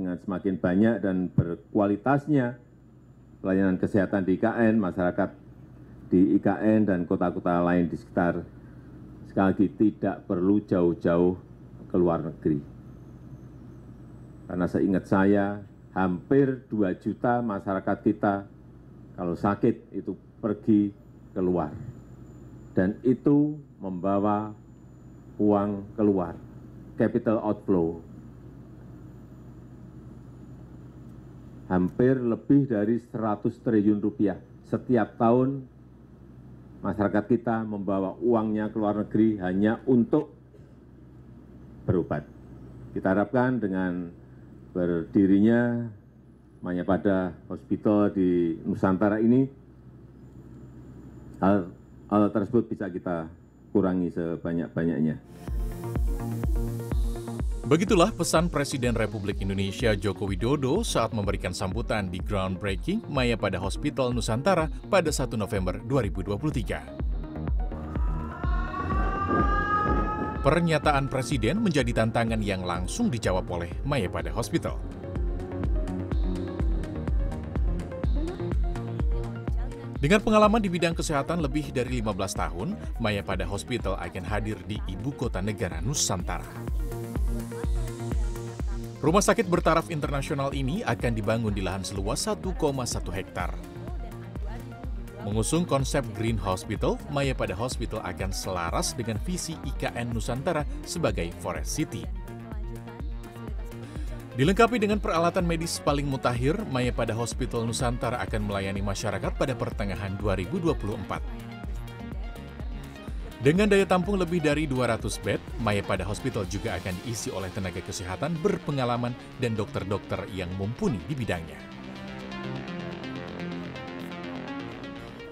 dengan semakin banyak dan berkualitasnya pelayanan kesehatan di IKN, masyarakat di IKN dan kota-kota lain di sekitar sekali lagi tidak perlu jauh-jauh ke luar negeri. Karena seingat saya, hampir 2 juta masyarakat kita kalau sakit itu pergi keluar. Dan itu membawa uang keluar, capital outflow hampir lebih dari 100 triliun rupiah. Setiap tahun masyarakat kita membawa uangnya ke luar negeri hanya untuk berobat. Kita harapkan dengan berdirinya banyak pada hospital di Nusantara ini, hal, hal tersebut bisa kita kurangi sebanyak-banyaknya. Begitulah pesan Presiden Republik Indonesia Joko Widodo saat memberikan sambutan di groundbreaking Maya pada Hospital Nusantara pada 1 November 2023. Pernyataan Presiden menjadi tantangan yang langsung dijawab oleh Maya pada Hospital. Dengan pengalaman di bidang kesehatan lebih dari 15 tahun, Maya pada Hospital akan hadir di ibu kota negara Nusantara. Rumah sakit bertaraf internasional ini akan dibangun di lahan seluas 1,1 hektar. Mengusung konsep Green Hospital, Maya pada Hospital akan selaras dengan visi IKN Nusantara sebagai Forest City. Dilengkapi dengan peralatan medis paling mutakhir, Maya pada Hospital Nusantara akan melayani masyarakat pada pertengahan 2024. Dengan daya tampung lebih dari 200 bed, Maya pada Hospital juga akan diisi oleh tenaga kesehatan berpengalaman dan dokter-dokter yang mumpuni di bidangnya.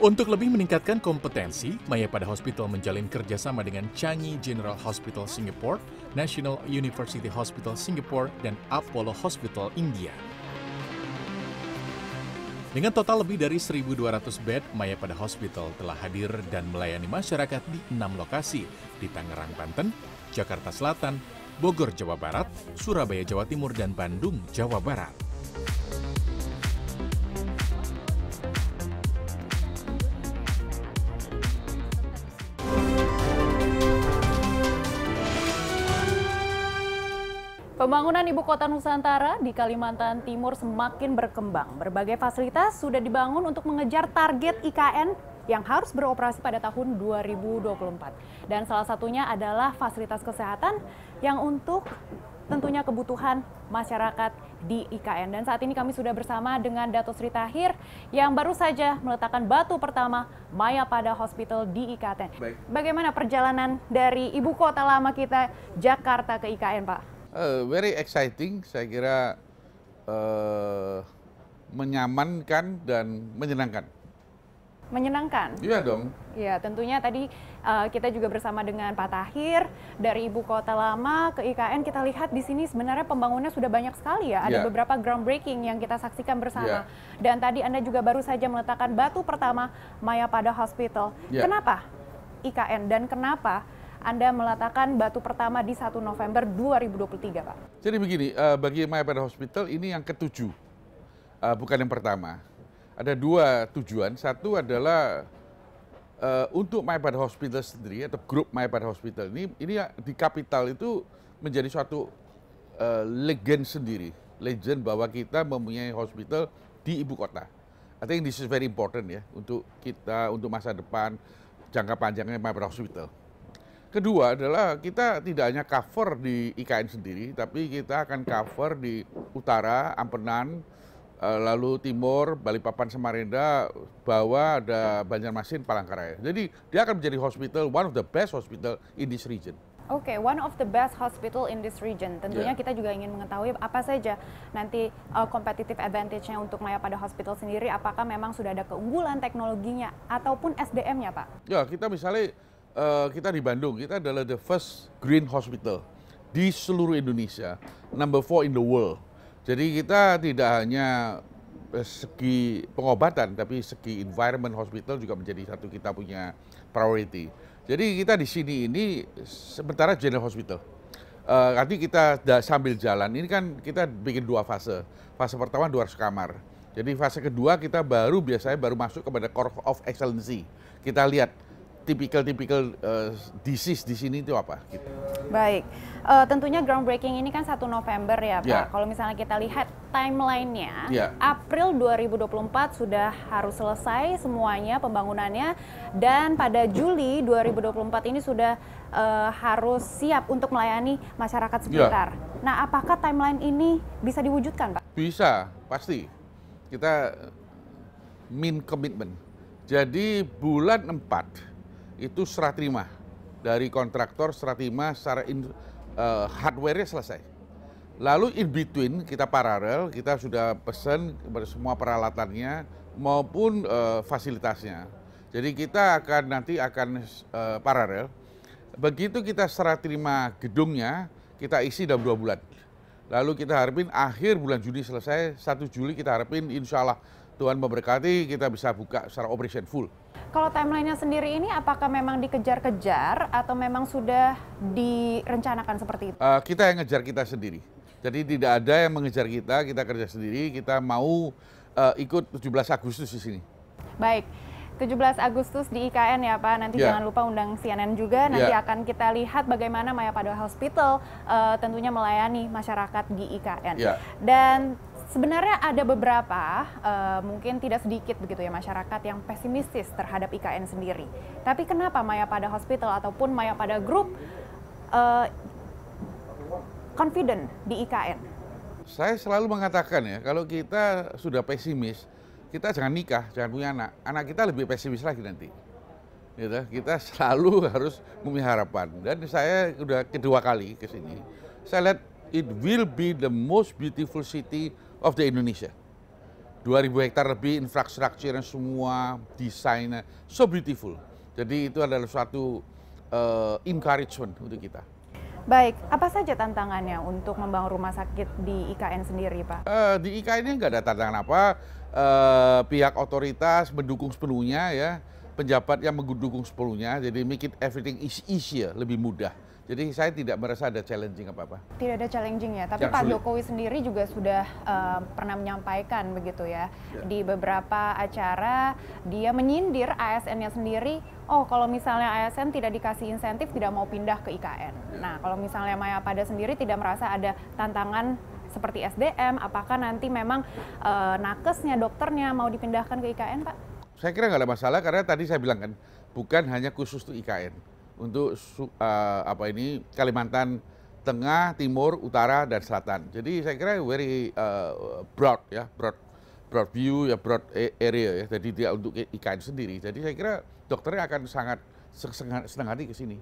Untuk lebih meningkatkan kompetensi, Maya pada Hospital menjalin kerjasama dengan Changi General Hospital Singapore, National University Hospital Singapore, dan Apollo Hospital India. Dengan total lebih dari 1.200 bed, Maya pada Hospital telah hadir dan melayani masyarakat di enam lokasi, di Tangerang, Banten, Jakarta Selatan, Bogor, Jawa Barat, Surabaya, Jawa Timur, dan Bandung, Jawa Barat. Pembangunan Ibu Kota Nusantara di Kalimantan Timur semakin berkembang. Berbagai fasilitas sudah dibangun untuk mengejar target IKN yang harus beroperasi pada tahun 2024. Dan salah satunya adalah fasilitas kesehatan yang untuk tentunya kebutuhan masyarakat di IKN. Dan saat ini kami sudah bersama dengan Dato Sri Tahir yang baru saja meletakkan batu pertama Maya pada Hospital di IKN. Bagaimana perjalanan dari ibu kota lama kita Jakarta ke IKN, Pak? Uh, very exciting, saya kira uh, menyamankan dan menyenangkan. Menyenangkan. Iya dong. Iya, tentunya tadi uh, kita juga bersama dengan Pak Tahir dari Ibu Kota Lama ke IKN kita lihat di sini sebenarnya pembangunannya sudah banyak sekali ya. Ada yeah. beberapa groundbreaking yang kita saksikan bersama. Yeah. Dan tadi Anda juga baru saja meletakkan batu pertama Maya Pada Hospital. Yeah. Kenapa IKN dan kenapa anda meletakkan batu pertama di 1 November 2023, Pak. Jadi begini, uh, bagi MyPad Hospital ini yang ketujuh, uh, bukan yang pertama. Ada dua tujuan. Satu adalah uh, untuk MyPad Hospital sendiri atau grup MyPad Hospital ini, ini ya, di kapital itu menjadi suatu uh, legend sendiri, legend bahwa kita mempunyai hospital di ibu kota. I think this is very important ya untuk kita untuk masa depan jangka panjangnya MyPad Hospital. Kedua adalah kita tidak hanya cover di IKN sendiri, tapi kita akan cover di utara, Ampenan, eh, lalu timur, Balikpapan, Samarinda, Bawah, ada Banjarmasin, Palangkaraya. Jadi dia akan menjadi hospital, one of the best hospital in this region. Oke, okay, one of the best hospital in this region. Tentunya yeah. kita juga ingin mengetahui apa saja nanti uh, competitive advantage-nya untuk Maya pada hospital sendiri. Apakah memang sudah ada keunggulan teknologinya ataupun SDM-nya, Pak? Ya, kita misalnya uh, kita di Bandung, kita adalah the first green hospital di seluruh Indonesia, number four in the world. Jadi kita tidak hanya eh, segi pengobatan, tapi segi environment hospital juga menjadi satu kita punya priority. Jadi kita di sini ini sementara general hospital. Uh, nanti kita sambil jalan, ini kan kita bikin dua fase. Fase pertama 200 kamar. Jadi fase kedua kita baru biasanya baru masuk kepada core of excellency. Kita lihat tipikal-tipikal uh, disease di sini itu apa? Gitu. Baik, uh, tentunya groundbreaking ini kan 1 November ya Pak. Yeah. Kalau misalnya kita lihat timelinenya, yeah. April 2024 sudah harus selesai semuanya pembangunannya dan pada Juli 2024 ini sudah uh, harus siap untuk melayani masyarakat ya. sekitar. Yeah. Nah, apakah timeline ini bisa diwujudkan Pak? Bisa, pasti. Kita min commitment. Jadi bulan 4 itu serah terima dari kontraktor serah terima secara in, uh, eh, hardware selesai. Lalu in between kita paralel, kita sudah pesan kepada semua peralatannya maupun uh, fasilitasnya. Jadi kita akan nanti akan uh, paralel. Begitu kita serah terima gedungnya, kita isi dalam dua bulan. Lalu kita harapin akhir bulan Juni selesai, 1 Juli kita harapin insya Allah Tuhan memberkati kita bisa buka secara operation full. Kalau timelinenya sendiri ini apakah memang dikejar-kejar atau memang sudah direncanakan seperti itu? Uh, kita yang ngejar kita sendiri. Jadi tidak ada yang mengejar kita, kita kerja sendiri, kita mau uh, ikut 17 Agustus di sini. Baik. 17 Agustus di IKN ya Pak. Nanti yeah. jangan lupa undang CNN juga. Nanti yeah. akan kita lihat bagaimana Maya Padua Hospital uh, tentunya melayani masyarakat di IKN. Yeah. Dan Sebenarnya ada beberapa, uh, mungkin tidak sedikit begitu ya masyarakat yang pesimistis terhadap IKN sendiri. Tapi kenapa Maya pada Hospital ataupun Maya pada grup uh, confident di IKN? Saya selalu mengatakan ya, kalau kita sudah pesimis, kita jangan nikah, jangan punya anak. Anak kita lebih pesimis lagi nanti. Gitu, ya, kita selalu harus memiliki harapan. Dan saya sudah kedua kali ke sini. Saya lihat it will be the most beautiful city of the Indonesia. 2000 hektar lebih infrastrukturnya semua desainnya so beautiful. Jadi itu adalah suatu uh, encouragement untuk kita. Baik, apa saja tantangannya untuk membangun rumah sakit di IKN sendiri, Pak? Uh, di IKN ini nggak ada tantangan apa. Uh, pihak otoritas mendukung sepenuhnya ya, penjabat yang mendukung sepenuhnya. Jadi make it everything is easier, lebih mudah. Jadi saya tidak merasa ada challenging apa-apa. Tidak ada challenging ya, tapi Yang Pak sulit. Jokowi sendiri juga sudah uh, pernah menyampaikan begitu ya, ya di beberapa acara dia menyindir ASN-nya sendiri. Oh, kalau misalnya ASN tidak dikasih insentif, tidak mau pindah ke IKN. Ya. Nah, kalau misalnya Maya Pada sendiri tidak merasa ada tantangan seperti SDM, apakah nanti memang uh, nakesnya, dokternya mau dipindahkan ke IKN, Pak? Saya kira nggak ada masalah karena tadi saya bilang kan bukan hanya khusus untuk IKN untuk uh, apa ini Kalimantan Tengah, Timur, Utara dan Selatan. Jadi saya kira very uh, broad ya, broad broad view ya broad area ya. Jadi tidak untuk IKN sendiri. Jadi saya kira dokternya akan sangat senang hati ke sini.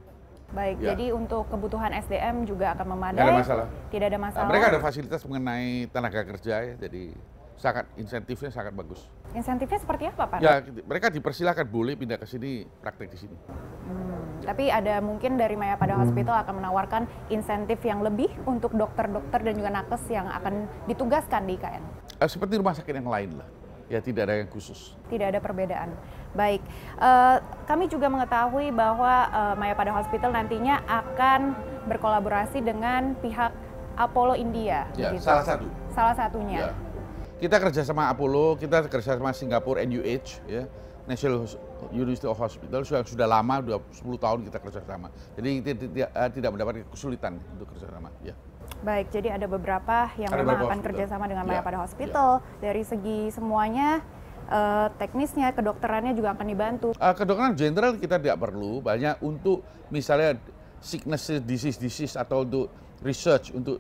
Baik, ya. jadi untuk kebutuhan SDM juga akan memadai. Tidak ada masalah. Tidak ada masalah. Nah, mereka ada fasilitas mengenai tenaga kerja ya, jadi sangat insentifnya sangat bagus. Insentifnya seperti apa Pak? Ya, gitu. mereka dipersilakan boleh pindah ke sini, praktek di sini. Hmm, tapi ada mungkin dari Maya pada hmm. hospital akan menawarkan insentif yang lebih untuk dokter-dokter dan juga nakes yang akan ditugaskan di IKN. Eh, seperti rumah sakit yang lain lah. Ya tidak ada yang khusus. Tidak ada perbedaan. Baik, uh, kami juga mengetahui bahwa uh, Maya pada hospital nantinya akan berkolaborasi dengan pihak Apollo India. Ya, salah satu. Salah satunya. Ya. Kita kerja sama Apollo, kita kerja sama Singapura NUH, ya, National University of Hospital sudah sudah lama, sudah 10 tahun kita kerja sama. Jadi eh, tidak tidak mendapatkan kesulitan untuk kerja sama. Ya. Baik, jadi ada beberapa yang ada memang akan kerja kerjasama dengan ya. Maya pada hospital ya. dari segi semuanya eh, teknisnya, kedokterannya juga akan dibantu. Eh, kedokteran general kita tidak perlu banyak untuk misalnya sickness disease disease atau untuk research untuk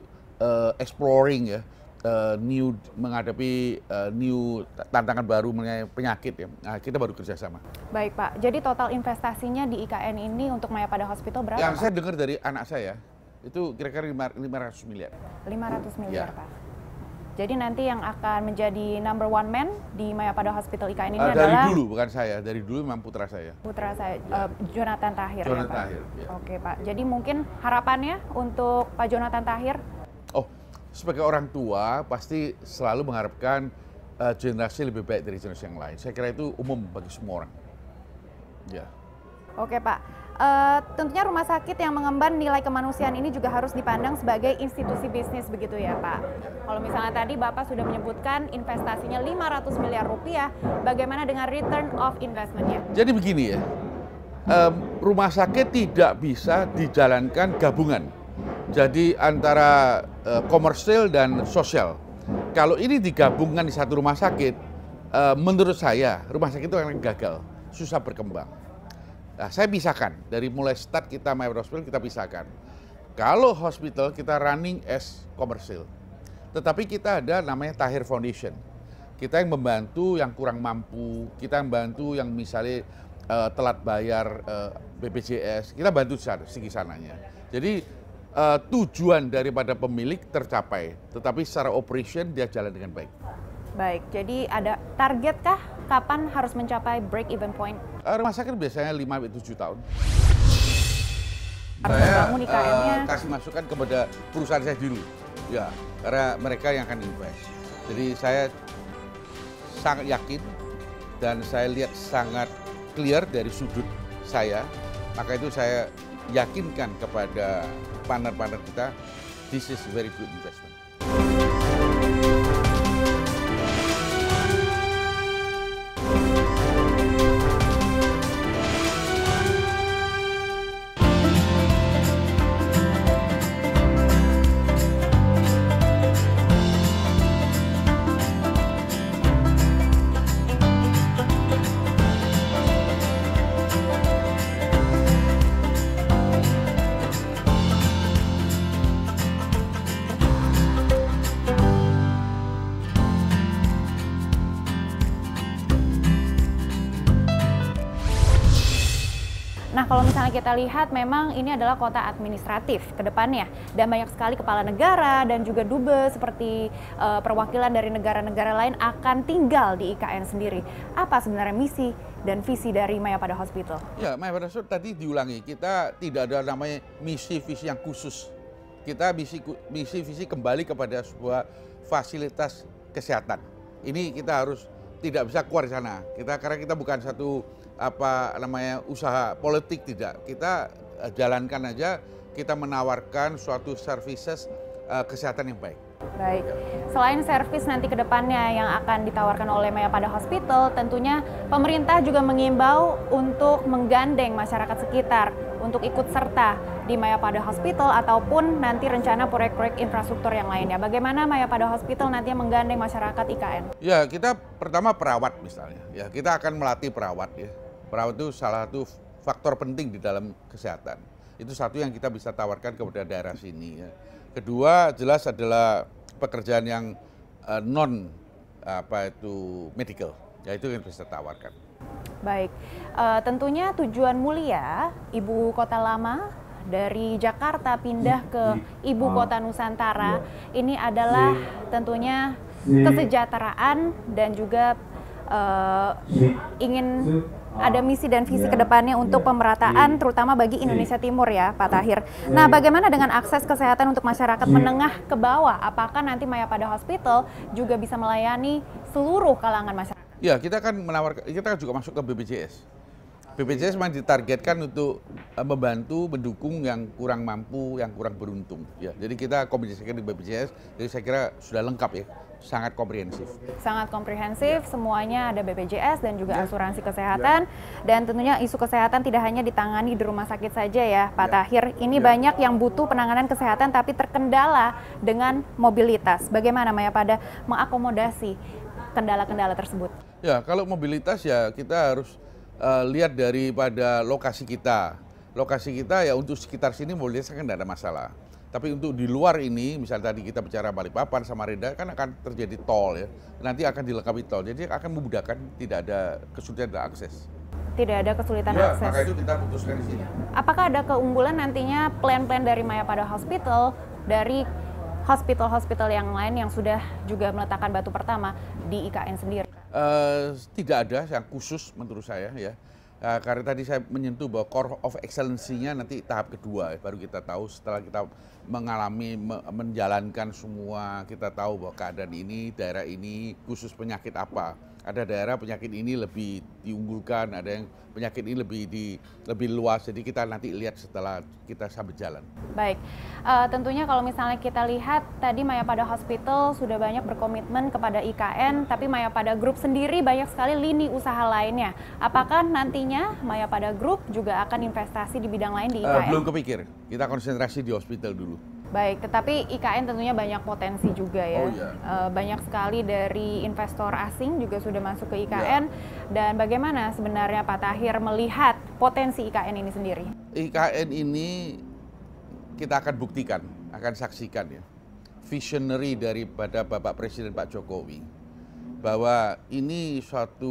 exploring ya Eh, new menghadapi uh, new tantangan baru mengenai penyakit ya. Nah, kita baru kerjasama. Baik Pak, jadi total investasinya di IKN ini untuk Maya pada Hospital berapa? Yang saya dengar dari anak saya itu kira-kira 500 miliar. 500 miliar ya. Pak. Jadi nanti yang akan menjadi number one man di Mayapada Hospital IKN ini uh, dari adalah dari dulu bukan saya, dari dulu memang putra saya. Putra saya ya. uh, Jonathan Tahir. Ya, Jonathan ya, Tahir. Ya. Oke, Pak. Jadi mungkin harapannya untuk Pak Jonathan Tahir sebagai orang tua pasti selalu mengharapkan uh, generasi lebih baik dari generasi yang lain. Saya kira itu umum bagi semua orang. Ya. Oke Pak, uh, tentunya rumah sakit yang mengemban nilai kemanusiaan ini juga harus dipandang sebagai institusi bisnis begitu ya Pak. Kalau misalnya tadi Bapak sudah menyebutkan investasinya 500 miliar rupiah, bagaimana dengan return of investmentnya? Jadi begini ya, um, rumah sakit tidak bisa dijalankan gabungan jadi antara e, komersil dan sosial. Kalau ini digabungkan di satu rumah sakit, e, menurut saya rumah sakit itu akan gagal, susah berkembang. Nah, saya pisahkan dari mulai start kita my hospital kita pisahkan. Kalau hospital kita running as komersil, tetapi kita ada namanya Tahir Foundation. Kita yang membantu yang kurang mampu, kita yang membantu yang misalnya uh, telat bayar uh, BPJS, kita bantu segi sananya. Jadi uh, tujuan daripada pemilik tercapai, tetapi secara operation dia jalan dengan baik. Baik, jadi ada targetkah kapan harus mencapai break even point? Eh, rumah sakit biasanya 5-7 tahun. Harus saya uh, kasih masukan kepada perusahaan saya dulu. Ya, karena mereka yang akan invest. Jadi saya sangat yakin dan saya lihat sangat clear dari sudut saya. Maka itu saya yakinkan kepada partner partner kita this is very good investment kita lihat memang ini adalah kota administratif ke depannya dan banyak sekali kepala negara dan juga dubes seperti uh, perwakilan dari negara-negara lain akan tinggal di IKN sendiri. Apa sebenarnya misi dan visi dari Maya pada Hospital? Ya, Maya pada Hospital tadi diulangi, kita tidak ada namanya misi visi yang khusus. Kita misi misi visi kembali kepada sebuah fasilitas kesehatan. Ini kita harus tidak bisa keluar di sana. Kita karena kita bukan satu apa namanya usaha politik tidak. Kita eh, jalankan aja kita menawarkan suatu services uh, kesehatan yang baik. Baik. Selain servis nanti ke depannya yang akan ditawarkan oleh Maya pada hospital, tentunya pemerintah juga mengimbau untuk menggandeng masyarakat sekitar untuk ikut serta di Maya pada hospital ataupun nanti rencana proyek-proyek infrastruktur yang lainnya. Bagaimana Maya pada hospital nantinya menggandeng masyarakat IKN? Ya, kita pertama perawat misalnya. Ya, kita akan melatih perawat ya Perawat itu salah satu faktor penting di dalam kesehatan. Itu satu yang kita bisa tawarkan kepada daerah sini. Ya. Kedua jelas adalah pekerjaan yang uh, non apa itu medical, yaitu yang bisa tawarkan. Baik, uh, tentunya tujuan mulia ibu kota lama dari Jakarta pindah iya, ke iya. ibu ah. kota Nusantara iya. ini adalah tentunya kesejahteraan dan juga uh, ingin Oh. ada misi dan visi yeah, kedepannya untuk yeah, pemerataan yeah, terutama bagi iya. Indonesia yeah. Timur ya Pak iya. Tahir. Yeah, nah bagaimana dengan akses kesehatan untuk masyarakat yeah. menengah ke bawah? Apakah nanti Maya pada Hospital juga bisa melayani seluruh kalangan masyarakat? Ya kita kan menawarkan, kita kan juga masuk ke BPJS. BPJS iya. memang ditargetkan untuk eh, membantu mendukung yang kurang mampu, yang kurang beruntung. Ya, jadi kita kombinasikan di BPJS, jadi saya kira sudah lengkap ya sangat komprehensif. Sangat komprehensif, ya. semuanya ada BPJS dan juga ya. asuransi ya. kesehatan ya. dan tentunya isu kesehatan tidak hanya ditangani di rumah sakit saja ya, Pak ya. Tahir. Ini ya. banyak yang butuh penanganan kesehatan tapi terkendala dengan mobilitas. Bagaimana Maya pada mengakomodasi kendala-kendala tersebut? Ya, kalau mobilitas ya kita harus uh, lihat daripada lokasi kita. Lokasi kita ya untuk sekitar sini mobilitas kan tidak ada masalah tapi untuk di luar ini, misalnya tadi kita bicara Balikpapan, Samarinda, kan akan terjadi tol ya. Nanti akan dilengkapi tol, jadi akan memudahkan tidak ada kesulitan dan akses. Tidak ada kesulitan ya, akses. maka itu kita putuskan di sini. Apakah ada keunggulan nantinya plan-plan dari Maya pada Hospital dari hospital-hospital yang lain yang sudah juga meletakkan batu pertama di IKN sendiri? Uh, tidak ada yang khusus menurut saya ya. Uh, karena tadi saya menyentuh bahwa core of excellence-nya nanti tahap kedua ya, baru kita tahu setelah kita mengalami me menjalankan semua kita tahu bahwa keadaan ini daerah ini khusus penyakit apa ada daerah penyakit ini lebih diunggulkan, ada yang penyakit ini lebih di lebih luas. Jadi kita nanti lihat setelah kita sambil jalan. Baik, uh, tentunya kalau misalnya kita lihat tadi Maya Pada Hospital sudah banyak berkomitmen kepada IKN, tapi Maya Pada grup sendiri banyak sekali lini usaha lainnya. Apakah nantinya Maya Pada grup juga akan investasi di bidang lain di eh, IKN? Uh, belum kepikir. Kita konsentrasi di hospital dulu. Baik, tetapi IKN tentunya banyak potensi juga ya. Oh, iya. Eh, banyak sekali dari investor asing juga sudah masuk ke IKN. Iya. Yeah. Dan bagaimana sebenarnya Pak Tahir melihat potensi IKN ini sendiri? IKN ini kita akan buktikan, akan saksikan ya. Visionary daripada Bapak Presiden Pak Jokowi bahwa ini suatu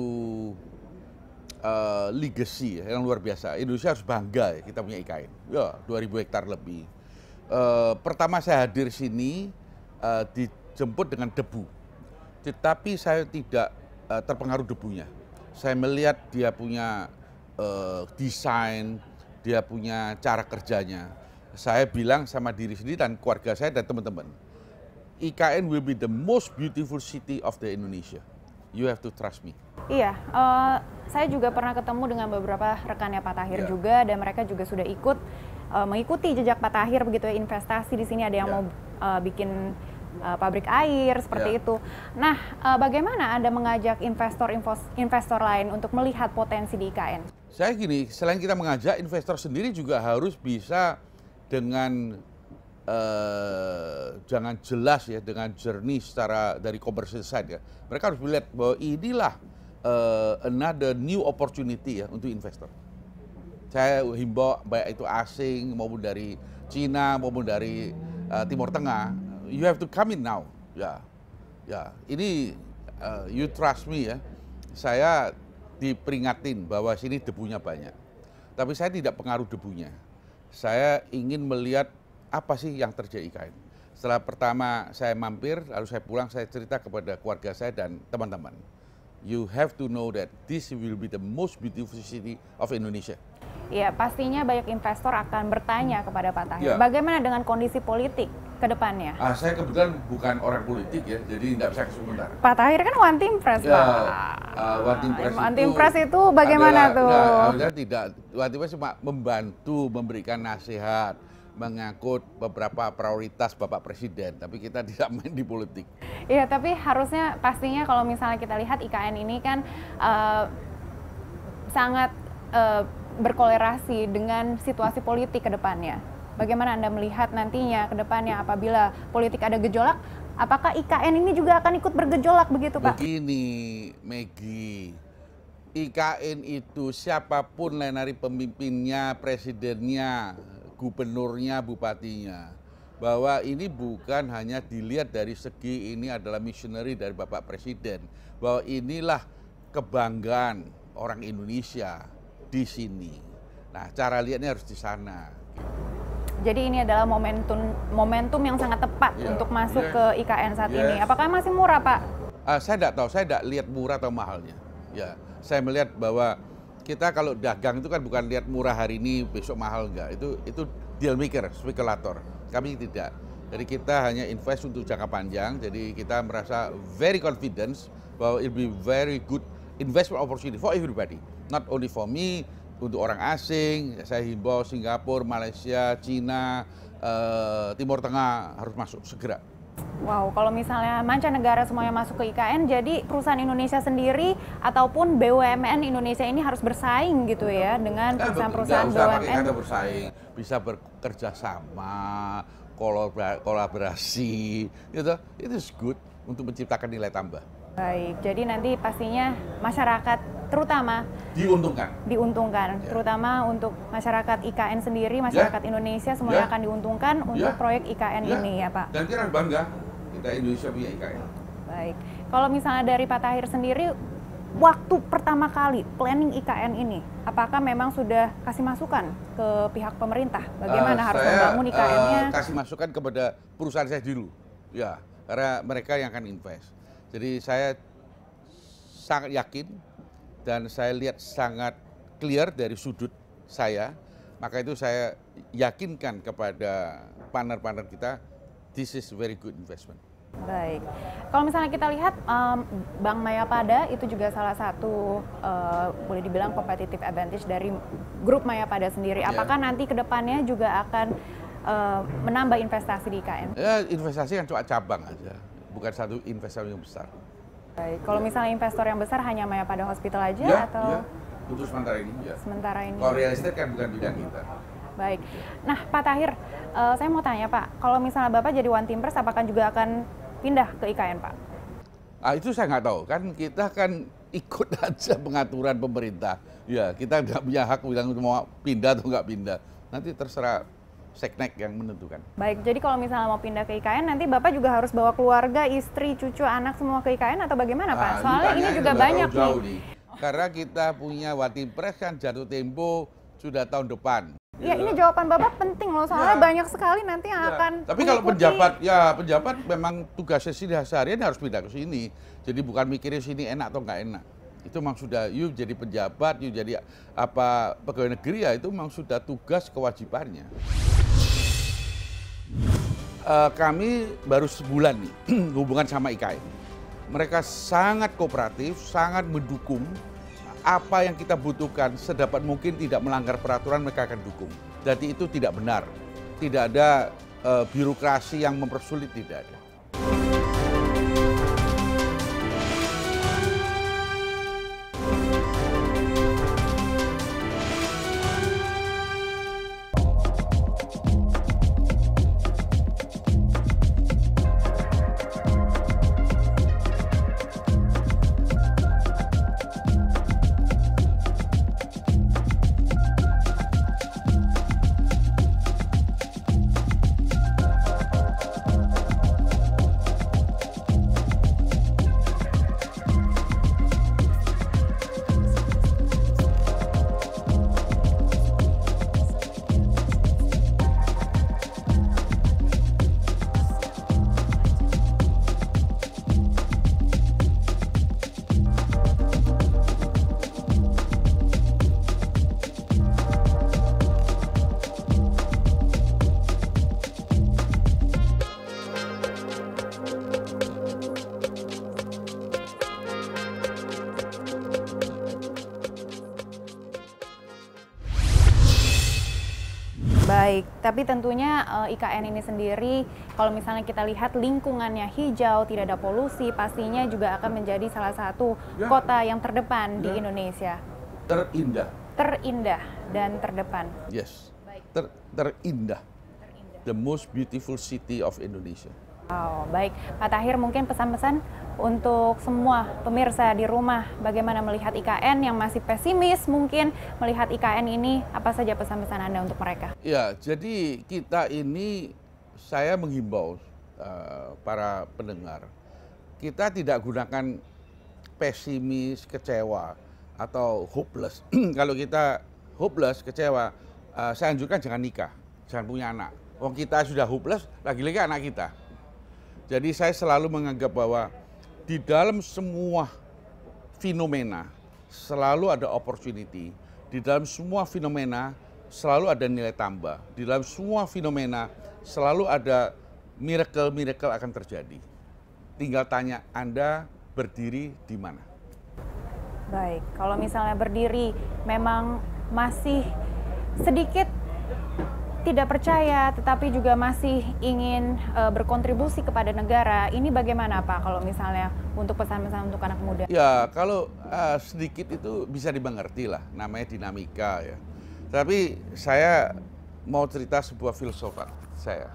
uh, legacy ya, yang luar biasa. Indonesia harus bangga ya kita punya IKN. Ya, 2000 hektar lebih Eh, pertama saya hadir sini eh, dijemput dengan debu, tetapi saya tidak eh, terpengaruh debunya. Saya melihat dia punya desain, dia punya cara kerjanya. Saya bilang sama diri sendiri dan keluarga saya dan teman-teman, IKN will be the most beautiful city of the Indonesia. You have to trust me. Iya, uh, saya juga pernah ketemu dengan beberapa rekannya Pak Tahir yeah. juga, dan mereka juga sudah ikut uh, mengikuti jejak Pak Tahir begitu ya investasi di sini ada yang yeah. mau uh, bikin uh, pabrik air seperti yeah. itu. Nah, uh, bagaimana Anda mengajak investor investor lain untuk melihat potensi di IKN? Saya gini, selain kita mengajak investor sendiri juga harus bisa dengan uh, jangan jelas ya dengan jernih secara dari commercial side ya. Mereka harus melihat bahwa inilah uh, another new opportunity ya untuk investor. Saya himbau baik itu asing maupun dari Cina maupun dari uh, Timur Tengah, you have to come in now. Ya, ya. Ini uh, you trust me ya. Saya diperingatin bahwa sini debunya banyak. Tapi saya tidak pengaruh debunya. Saya ingin melihat apa sih yang terjadi kain Setelah pertama saya mampir, lalu saya pulang, saya cerita kepada keluarga saya dan teman-teman you have to know that this will be the most beautiful city of Indonesia. Ya, pastinya banyak investor akan bertanya kepada Pak Tahir, ya. bagaimana dengan kondisi politik ke depannya? Ah, saya kebetulan bukan orang politik ya, jadi tidak bisa sebentar. Pak Tahir kan one team press, ya, Pak. Uh, one team press, one team press itu bagaimana tuh? Nah, tidak, one team press cuma membantu memberikan nasihat, mengangkut beberapa prioritas Bapak Presiden, tapi kita tidak main di politik. Iya, tapi harusnya pastinya kalau misalnya kita lihat IKN ini kan uh, sangat uh, berkolerasi dengan situasi politik ke depannya. Bagaimana Anda melihat nantinya ke depannya apabila politik ada gejolak, apakah IKN ini juga akan ikut bergejolak begitu Pak? Begini, Megi. IKN itu siapapun lain dari pemimpinnya, presidennya, gubernurnya, bupatinya. Bahwa ini bukan hanya dilihat dari segi ini adalah misioneri dari Bapak Presiden. Bahwa inilah kebanggaan orang Indonesia di sini. Nah, cara lihatnya harus di sana. Jadi ini adalah momentum momentum yang sangat tepat yeah. untuk masuk yeah. ke IKN saat yes. ini. Apakah masih murah, Pak? Uh, saya tidak tahu, saya tidak lihat murah atau mahalnya. Ya, saya melihat bahwa kita kalau dagang itu kan bukan lihat murah hari ini besok mahal enggak itu itu deal maker spekulator kami tidak jadi kita hanya invest untuk jangka panjang jadi kita merasa very confidence bahwa it'll be very good investment opportunity for everybody not only for me untuk orang asing saya himbau Singapura Malaysia Cina uh, Timur Tengah harus masuk segera Wow, kalau misalnya mancanegara semuanya masuk ke IKN, jadi perusahaan Indonesia sendiri ataupun BUMN Indonesia ini harus bersaing gitu ya dengan perusahaan-perusahaan BUMN. Kita bersaing, bisa bekerja sama, kolaborasi, gitu. It is good untuk menciptakan nilai tambah. Baik, jadi nanti pastinya masyarakat terutama diuntungkan. Diuntungkan, ya. terutama untuk masyarakat IKN sendiri, ya. masyarakat ya. Indonesia semuanya ya. akan diuntungkan untuk ya. proyek IKN ya. ini ya Pak. Dan kita bangga kita Indonesia punya IKN. Baik, kalau misalnya dari Pak Tahir sendiri, waktu pertama kali planning IKN ini, apakah memang sudah kasih masukan ke pihak pemerintah? Bagaimana uh, harus saya, membangun IKN-nya? Uh, eh, kasih masukan kepada perusahaan saya dulu, ya, karena mereka yang akan invest jadi saya sangat yakin dan saya lihat sangat clear dari sudut saya. Maka itu saya yakinkan kepada partner-partner kita, this is very good investment. Baik, kalau misalnya kita lihat um, Bank Mayapada itu juga salah satu uh, boleh dibilang competitive advantage dari grup Mayapada sendiri. Iya. Apakah yeah. nanti kedepannya juga akan uh, menambah investasi di IKN? Ya, investasi kan cuma cabang aja bukan satu investor yang besar. Baik, kalau ya. misalnya investor yang besar hanya maya pada hospital aja ya, atau? Ya, untuk sementara ini. Ya. Sementara ini. Kalau real estate kan bukan bidang kita. Baik. Gitu. Nah, Pak Tahir, uh, saya mau tanya Pak, kalau misalnya Bapak jadi one team press, apakah juga akan pindah ke IKN Pak? Ah, itu saya nggak tahu. Kan kita kan ikut aja pengaturan pemerintah. Ya, kita nggak punya hak bilang mau pindah atau nggak pindah. Nanti terserah seknek yang menentukan. Baik, jadi kalau misalnya mau pindah ke IKN nanti Bapak juga harus bawa keluarga, istri, cucu, anak semua ke IKN atau bagaimana Pak? Nah, Soalnya ini juga banyak jauh nih. nih. Karena kita punya pres kan jatuh tempo sudah tahun depan. Ya, ya ini jawaban Bapak penting loh, soalnya ya. banyak sekali nanti yang ya. akan Tapi mengikuti. kalau penjabat, ya penjabat memang tugasnya sih hari harus pindah ke sini. Jadi bukan mikirin sini enak atau nggak enak itu memang sudah you jadi pejabat you jadi apa pegawai negeri ya itu memang sudah tugas kewajibannya uh, kami baru sebulan nih hubungan sama IKN mereka sangat kooperatif sangat mendukung apa yang kita butuhkan sedapat mungkin tidak melanggar peraturan mereka akan dukung jadi itu tidak benar tidak ada uh, birokrasi yang mempersulit tidak ada Tapi tentunya uh, eh, IKN ini sendiri kalau misalnya kita lihat lingkungannya hijau, tidak ada polusi, pastinya juga akan menjadi salah satu ya. kota yang terdepan ya. di Indonesia. Terindah. Terindah dan terdepan. Yes. Ter terindah. terindah. The most beautiful city of Indonesia. Oh, baik, Pak Tahir mungkin pesan-pesan untuk semua pemirsa di rumah bagaimana melihat IKN yang masih pesimis mungkin melihat IKN ini apa saja pesan-pesan Anda untuk mereka? Ya, jadi kita ini saya menghimbau uh, para pendengar kita tidak gunakan pesimis, kecewa atau hopeless. Kalau kita hopeless, kecewa, uh, saya anjurkan jangan nikah, jangan punya anak. Wong kita sudah hopeless, lagi-lagi anak kita. Jadi saya selalu menganggap bahwa di dalam semua fenomena selalu ada opportunity. Di dalam semua fenomena selalu ada nilai tambah. Di dalam semua fenomena selalu ada miracle-miracle akan terjadi. Tinggal tanya Anda berdiri di mana. Baik, kalau misalnya berdiri memang masih sedikit tidak percaya tetapi juga masih ingin uh, berkontribusi kepada negara, ini bagaimana Pak kalau misalnya untuk pesan-pesan untuk anak muda? Ya, kalau uh, sedikit itu bisa dimengerti lah, namanya dinamika ya. Tapi saya mau cerita sebuah filsafat saya.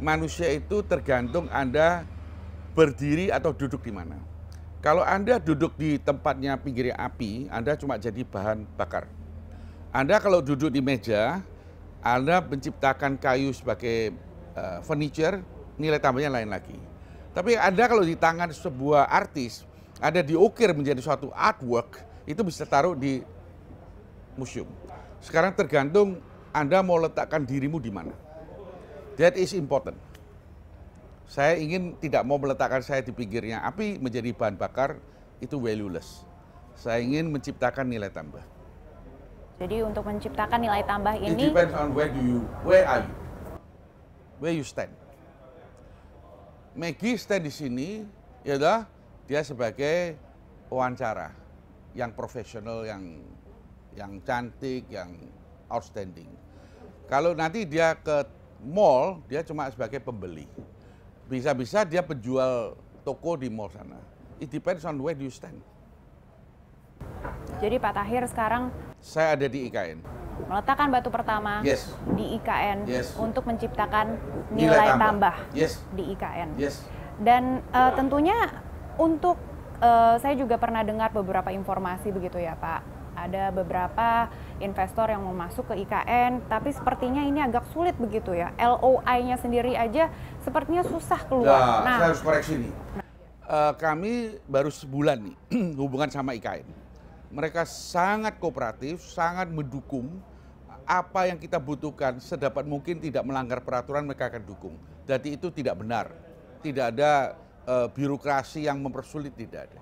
Manusia itu tergantung Anda berdiri atau duduk di mana. Kalau Anda duduk di tempatnya pinggir api, Anda cuma jadi bahan bakar. Anda kalau duduk di meja, anda menciptakan kayu sebagai uh, furniture, nilai tambahnya lain lagi. Tapi Anda kalau di tangan sebuah artis, Anda diukir menjadi suatu artwork, itu bisa taruh di museum. Sekarang tergantung Anda mau letakkan dirimu di mana. That is important. Saya ingin tidak mau meletakkan saya di pinggirnya api menjadi bahan bakar, itu valueless. Saya ingin menciptakan nilai tambah. Jadi untuk menciptakan nilai tambah ini. It depends on where do you, where are you, where you stand. Maggie stand di sini, ya dah, dia sebagai wawancara yang profesional, yang yang cantik, yang outstanding. Kalau nanti dia ke mall, dia cuma sebagai pembeli. Bisa-bisa dia penjual toko di mall sana. It depends on where do you stand. Jadi Pak Tahir sekarang saya ada di IKN. Meletakkan batu pertama yes. di IKN yes. untuk menciptakan nilai, nilai tambah, tambah yes. di IKN. Yes. Dan uh, tentunya untuk uh, saya juga pernah dengar beberapa informasi begitu ya Pak. Ada beberapa investor yang mau masuk ke IKN, tapi sepertinya ini agak sulit begitu ya. LOI-nya sendiri aja sepertinya susah keluar. Nah, nah saya harus koreksi nih. Uh, kami baru sebulan nih hubungan sama IKN mereka sangat kooperatif, sangat mendukung apa yang kita butuhkan sedapat mungkin tidak melanggar peraturan mereka akan dukung. Jadi itu tidak benar. Tidak ada uh, birokrasi yang mempersulit tidak ada.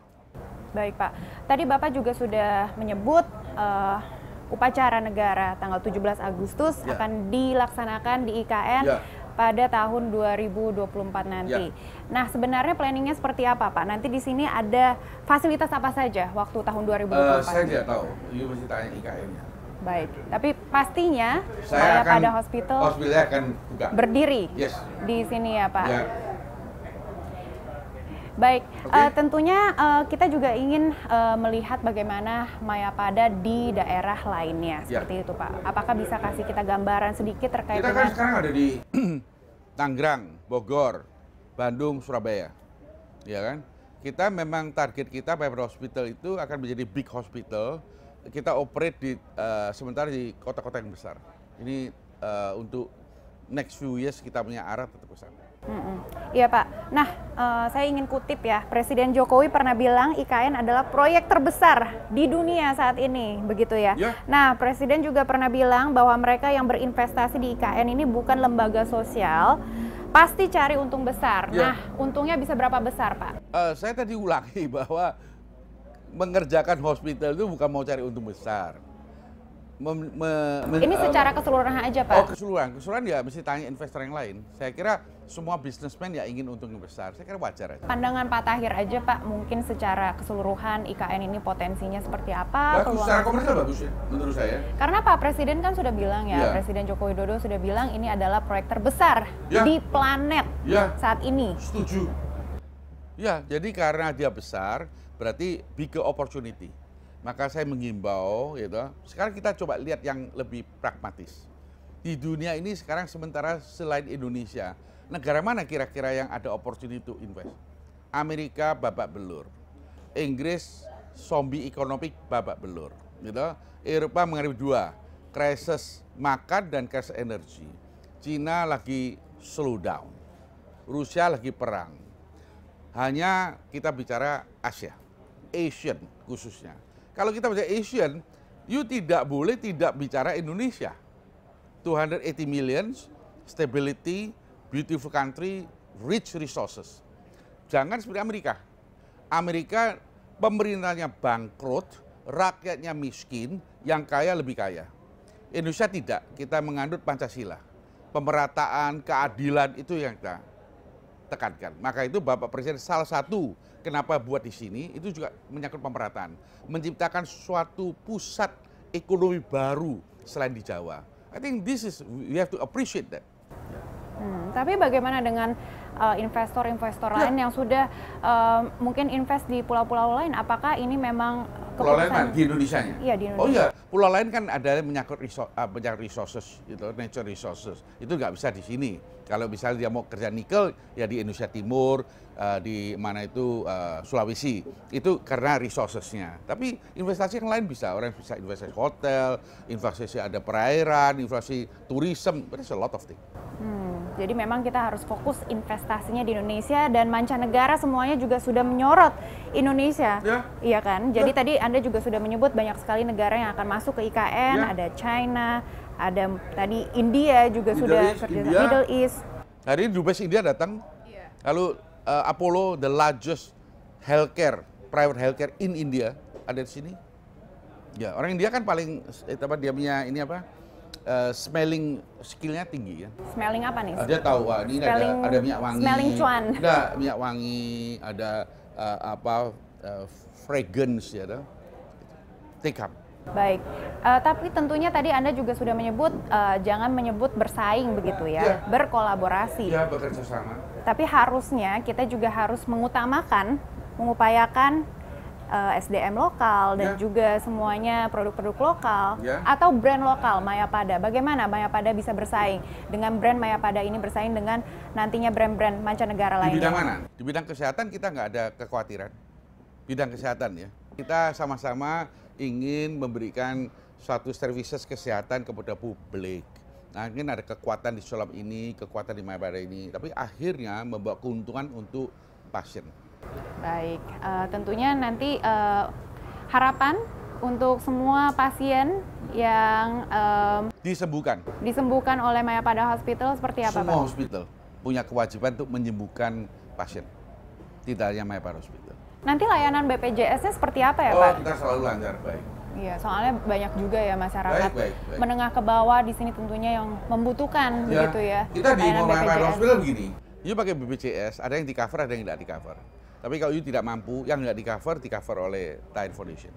Baik Pak, tadi Bapak juga sudah menyebut uh, upacara negara tanggal 17 Agustus ya. akan dilaksanakan di IKN. Ya pada tahun 2024 nanti. Ya. Nah, sebenarnya planningnya seperti apa, Pak? Nanti di sini ada fasilitas apa saja waktu tahun 2024? Eh, uh, saya tidak tahu. Ini mesti tanya IKM-nya. Baik, tapi pastinya saya akan, pada hospital hospital akan buka. berdiri yes. di sini ya Pak. Ya. Baik, okay. uh, eh, tentunya uh, kita juga ingin uh, melihat bagaimana Mayapada di daerah lainnya ya. seperti ya. itu, Pak. Apakah bisa kasih kita gambaran sedikit terkait kita kan dengan Kita kan sekarang ada di Tangerang, Bogor, Bandung, Surabaya. Ya kan? Kita memang target kita Pemper Hospital itu akan menjadi big hospital. Kita operate di uh, sementara di kota-kota yang besar. Ini uh, untuk next few years kita punya arah tetap ke sana. Iya Pak. Nah, uh, saya ingin kutip ya, Presiden Jokowi pernah bilang IKN adalah proyek terbesar di dunia saat ini, begitu ya. ya. Nah, Presiden juga pernah bilang bahwa mereka yang berinvestasi di IKN ini bukan lembaga sosial, pasti cari untung besar. Ya. Nah, untungnya bisa berapa besar Pak? Uh, saya tadi ulangi bahwa mengerjakan hospital itu bukan mau cari untung besar. Mem, me, me, ini secara eh, keseluruhan aja oh, Pak? Oh keseluruhan, keseluruhan ya mesti tanya investor yang lain. Saya kira semua bisnismen ya ingin untung besar. Saya kira wajar aja. Pandangan Pak Tahir aja Pak, mungkin secara keseluruhan IKN ini potensinya seperti apa? Bagus, secara komersial bagus ya menurut saya. Karena Pak Presiden kan sudah bilang ya, ya. Presiden Joko Widodo sudah bilang ini adalah proyek terbesar ya. di planet ya. saat ini. Setuju. Ya, jadi karena dia besar, berarti big opportunity. Maka saya mengimbau, gitu. Sekarang kita coba lihat yang lebih pragmatis. Di dunia ini sekarang sementara selain Indonesia, Negara mana kira-kira yang ada opportunity to invest? Amerika babak belur. Inggris zombie ekonomi babak belur. Gitu. Eropa mengalir dua, krisis makan dan krisis energi. Cina lagi slow down. Rusia lagi perang. Hanya kita bicara Asia, Asian khususnya. Kalau kita bicara Asian, you tidak boleh tidak bicara Indonesia. 280 million, stability, beautiful country, rich resources. Jangan seperti Amerika. Amerika pemerintahnya bangkrut, rakyatnya miskin, yang kaya lebih kaya. Indonesia tidak, kita mengandut Pancasila. Pemerataan, keadilan itu yang kita tekankan. Maka itu Bapak Presiden salah satu kenapa buat di sini itu juga menyangkut pemerataan, menciptakan suatu pusat ekonomi baru selain di Jawa. I think this is we have to appreciate that. Hmm, tapi bagaimana dengan eh, investor-investor uh, lain yang sudah uh, mungkin invest di pulau-pulau lain? Apakah ini memang pulau lain di Indonesia nya? Iya di Indonesia. Oh iya, pulau lain kan ada menyangkut resources, uh, menyangkut resources, itu nature resources, itu nggak bisa di sini kalau misalnya dia mau kerja nikel, ya di Indonesia Timur, eh, di mana itu eh, Sulawesi. Itu karena resourcesnya. Tapi investasi yang lain bisa. Orang bisa investasi hotel, investasi ada perairan, investasi tourism. There's a lot of thing. Hmm, jadi memang kita harus fokus investasinya di Indonesia dan mancanegara semuanya juga sudah menyorot Indonesia. Yeah. Iya kan? Jadi yeah. tadi Anda juga sudah menyebut banyak sekali negara yang akan masuk ke IKN, yeah. ada China, ada tadi India juga Middle sudah East, India. Middle East. Hari ini Dubes India datang. Yeah. Lalu uh, Apollo the largest healthcare private healthcare in India ada di sini. Ya orang India kan paling eh, apa dia punya ini apa uh, smelling skillnya tinggi ya. Smelling apa nih? Dia tahu wah ini ada ada minyak wangi. Smelling cuan. Ada minyak wangi, ada uh, apa uh, fragrance ya, ada. Take up. Baik, uh, tapi tentunya tadi Anda juga sudah menyebut uh, jangan menyebut bersaing begitu ya, ya. berkolaborasi. Ya, bekerja sama. Tapi harusnya kita juga harus mengutamakan, mengupayakan uh, eh, SDM lokal dan ya. juga semuanya produk-produk lokal ya. atau brand lokal Mayapada. Bagaimana Mayapada bisa bersaing dengan brand Mayapada ini bersaing dengan nantinya brand-brand mancanegara lainnya? Di bidang mana? Di bidang kesehatan kita nggak ada kekhawatiran. Bidang kesehatan ya. Kita sama-sama ingin memberikan suatu services kesehatan kepada publik. Nah, mungkin ada kekuatan di sulap ini, kekuatan di Mayapada ini, tapi akhirnya membawa keuntungan untuk pasien. Baik, uh, tentunya nanti uh, harapan untuk semua pasien yang um, disembuhkan. Disembuhkan oleh Maya pada hospital seperti apa? Semua Pak? hospital punya kewajiban untuk menyembuhkan pasien. Tidak hanya Maya pada hospital. Nanti layanan BPJS-nya seperti apa ya, oh, Pak? Oh, kita selalu lancar, baik. Iya, soalnya banyak juga ya masyarakat baik, baik, baik. menengah ke bawah di sini tentunya yang membutuhkan ya. begitu ya. Kita di Mobile Hospital begini. You pakai BPJS, ada yang di cover, ada yang tidak di cover. Tapi kalau you tidak mampu, yang tidak di cover, di cover oleh Time Foundation.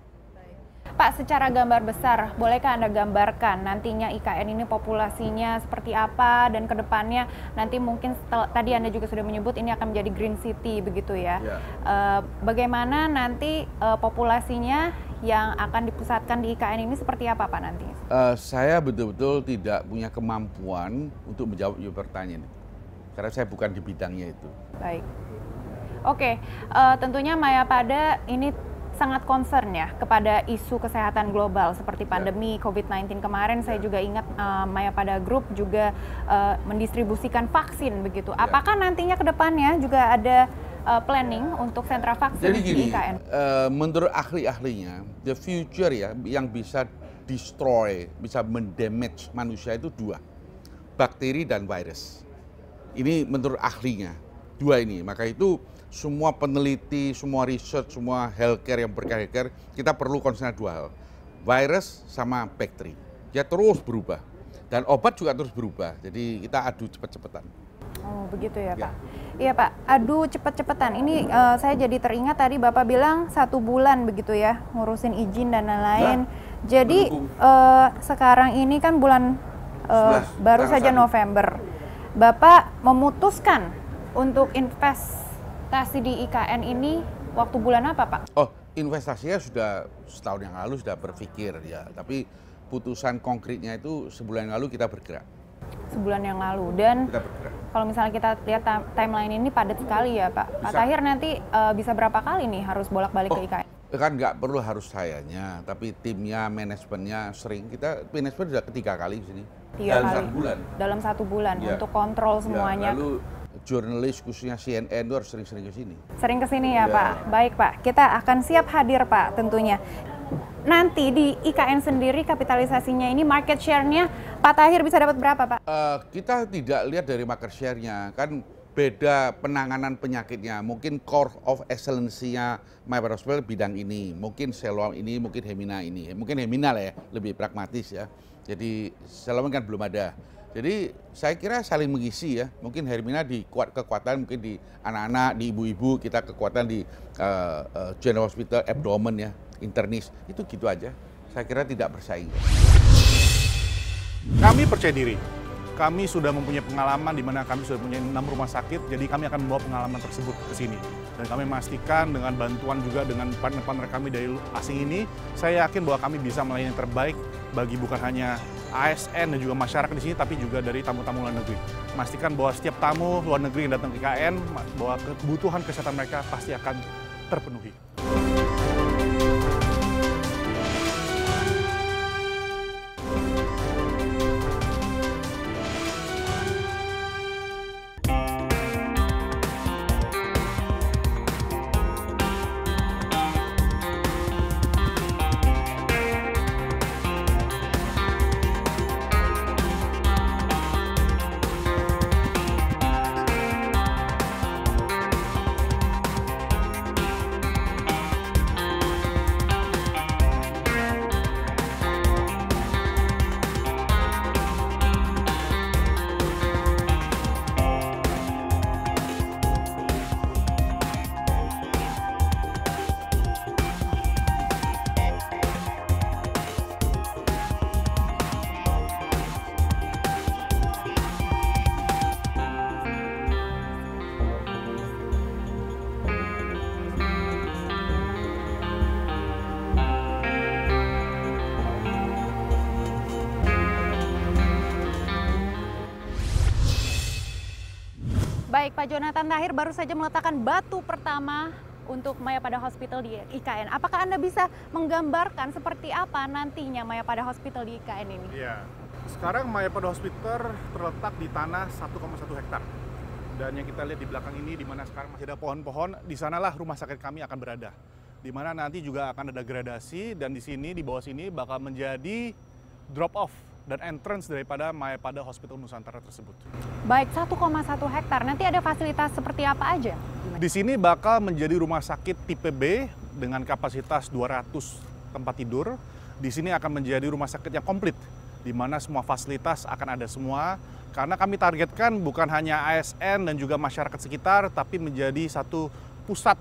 Pak, secara gambar besar, bolehkah Anda gambarkan nantinya IKN ini populasinya seperti apa dan kedepannya nanti mungkin setel, tadi Anda juga sudah menyebut ini akan menjadi green city begitu ya. ya. Uh, bagaimana nanti uh, populasinya yang akan dipusatkan di IKN ini seperti apa Pak nanti? Uh, saya betul-betul tidak punya kemampuan untuk menjawab pertanyaan pertanyaan karena saya bukan di bidangnya itu. Baik. Oke, okay. uh, tentunya Maya Pada ini sangat concern ya kepada isu kesehatan global seperti ya. pandemi yeah. COVID-19 kemarin yeah. saya ya. juga ingat uh, Maya pada grup juga uh, mendistribusikan vaksin begitu. Yeah. Apakah nantinya ke depannya juga ada uh, planning ya. untuk sentra vaksin Jadi gini, di IKN? Uh, menurut ahli-ahlinya, the future ya yang bisa destroy, bisa mendamage manusia itu dua. Bakteri dan virus. Ini menurut ahlinya. Dua ini. Maka itu semua peneliti, semua research, semua healthcare yang berkaitan kita perlu konsen dua hal. Virus sama bakteri. Dia ya terus berubah. Dan obat juga terus berubah. Jadi kita adu cepat-cepatan. Oh, begitu ya, ya. Pak. Iya, Pak. adu cepat-cepatan. Ini uh, saya jadi teringat tadi Bapak bilang satu bulan begitu ya, ngurusin izin dan lain-lain. Nah, jadi uh, sekarang ini kan bulan uh, e, 11, baru saja November. Bapak memutuskan untuk invest investasi di IKN ini waktu bulan apa, Pak? Oh, investasinya sudah setahun yang lalu sudah berpikir ya, tapi putusan konkretnya itu sebulan yang lalu kita bergerak. Sebulan yang lalu dan kalau misalnya kita lihat timeline ini padat sekali ya, Pak. Bisa. Pak Tahir nanti uh, bisa berapa kali nih harus bolak-balik oh. ke IKN? kan nggak perlu harus sayanya, tapi timnya, manajemennya sering kita manajemen sudah ketiga kali di sini. Tiga dalam kali. satu bulan. Dalam satu bulan ya. untuk kontrol iya, semuanya. Ya, lalu jurnalis khususnya CNN itu harus sering-sering ke sini. Sering ke sini ya, ya Pak. Baik Pak, kita akan siap hadir Pak tentunya. Nanti di IKN sendiri kapitalisasinya ini market share-nya Pak Tahir bisa dapat berapa Pak? Uh, kita tidak lihat dari market share-nya, kan beda penanganan penyakitnya. Mungkin core of excellence-nya My Hospital bidang ini, mungkin Selom ini, mungkin Hemina ini. Mungkin Hemina lah ya, lebih pragmatis ya. Jadi Selom kan belum ada jadi saya kira saling mengisi ya. Mungkin Hermina di kuat kekuatan mungkin di anak-anak, di ibu-ibu, kita kekuatan di uh, uh, General Hospital abdomen ya, internis. Itu gitu aja. Saya kira tidak bersaing. Kami percaya diri kami sudah mempunyai pengalaman di mana kami sudah punya enam rumah sakit, jadi kami akan membawa pengalaman tersebut ke sini. Dan kami memastikan dengan bantuan juga dengan partner-partner kami dari asing ini, saya yakin bahwa kami bisa melayani yang terbaik bagi bukan hanya ASN dan juga masyarakat di sini, tapi juga dari tamu-tamu luar negeri. Memastikan bahwa setiap tamu luar negeri yang datang ke IKN, bahwa kebutuhan kesehatan mereka pasti akan terpenuhi. Pak Jonathan Tahir baru saja meletakkan batu pertama untuk Maya pada Hospital di IKN. Apakah Anda bisa menggambarkan seperti apa nantinya Maya pada Hospital di IKN ini? Iya. Sekarang Maya pada Hospital terletak di tanah 1,1 hektar. Dan yang kita lihat di belakang ini di mana sekarang masih ada pohon-pohon, di sanalah rumah sakit kami akan berada. Di mana nanti juga akan ada gradasi dan di sini di bawah sini bakal menjadi drop off dan entrance daripada Mayapada Hospital Nusantara tersebut. Baik, 1,1 hektar. Nanti ada fasilitas seperti apa aja? Di sini bakal menjadi rumah sakit tipe B dengan kapasitas 200 tempat tidur. Di sini akan menjadi rumah sakit yang komplit di mana semua fasilitas akan ada semua karena kami targetkan bukan hanya ASN dan juga masyarakat sekitar tapi menjadi satu pusat